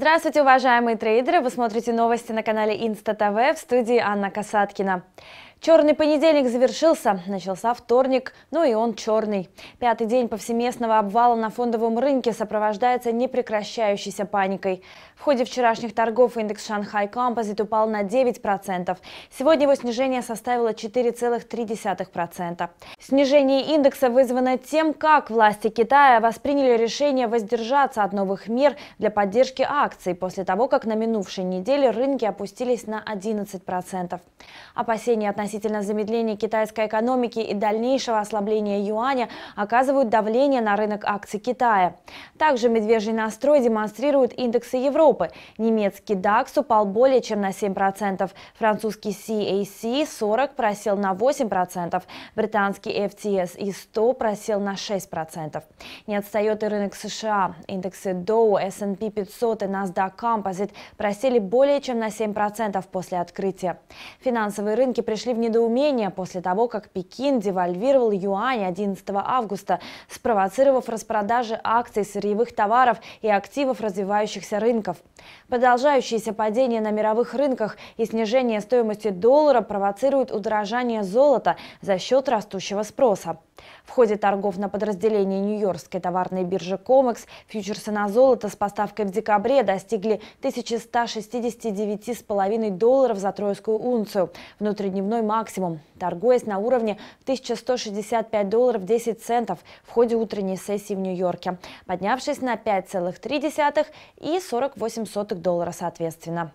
Здравствуйте, уважаемые трейдеры! Вы смотрите новости на канале Инста ТВ в студии Анна Касаткина. Черный понедельник завершился, начался вторник, ну и он черный. Пятый день повсеместного обвала на фондовом рынке сопровождается непрекращающейся паникой. В ходе вчерашних торгов индекс Шанхай Композит упал на 9%. Сегодня его снижение составило 4,3%. Снижение индекса вызвано тем, как власти Китая восприняли решение воздержаться от новых мер для поддержки акций после того, как на минувшей неделе рынки опустились на 11%. Опасения относительно относительно замедления китайской экономики и дальнейшего ослабления юаня оказывают давление на рынок акций Китая. Также медвежий настрой демонстрируют индексы Европы. Немецкий DAX упал более чем на 7%, французский CAC 40 просел на 8%, британский FTSE и 100 просел на 6%. Не отстает и рынок США. Индексы Dow, S&P 500 и NASDAQ Composite просели более чем на 7% после открытия. Финансовые рынки пришли в в недоумение после того, как Пекин девальвировал юань 11 августа, спровоцировав распродажи акций, сырьевых товаров и активов развивающихся рынков. Продолжающееся падение на мировых рынках и снижение стоимости доллара провоцируют удорожание золота за счет растущего спроса. В ходе торгов на подразделении Нью-Йоркской товарной биржи Комекс фьючерсы на золото с поставкой в декабре достигли 1169,5 долларов за тройскую унцию. Внутридневной максимум, торгуясь на уровне 1165 долларов 10 центов в ходе утренней сессии в Нью-Йорке, поднявшись на 5,3 и 48 доллара соответственно.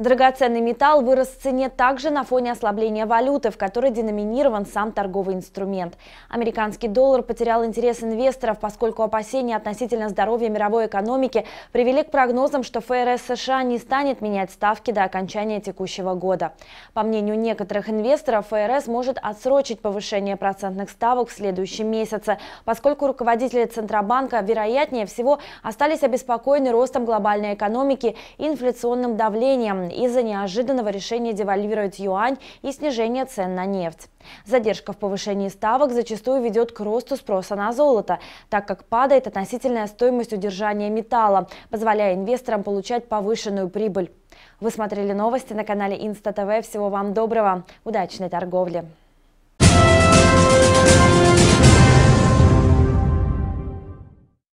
Драгоценный металл вырос в цене также на фоне ослабления валюты, в которой деноминирован сам торговый инструмент. Американский доллар потерял интерес инвесторов, поскольку опасения относительно здоровья мировой экономики привели к прогнозам, что ФРС США не станет менять ставки до окончания текущего года. По мнению некоторых инвесторов, ФРС может отсрочить повышение процентных ставок в следующем месяце, поскольку руководители Центробанка, вероятнее всего, остались обеспокоены ростом глобальной экономики и инфляционным давлением из-за неожиданного решения девальвировать юань и снижения цен на нефть. Задержка в повышении ставок зачастую ведет к росту спроса на золото, так как падает относительная стоимость удержания металла, позволяя инвесторам получать повышенную прибыль. Вы смотрели новости на канале Инста ТВ. Всего вам доброго. Удачной торговли.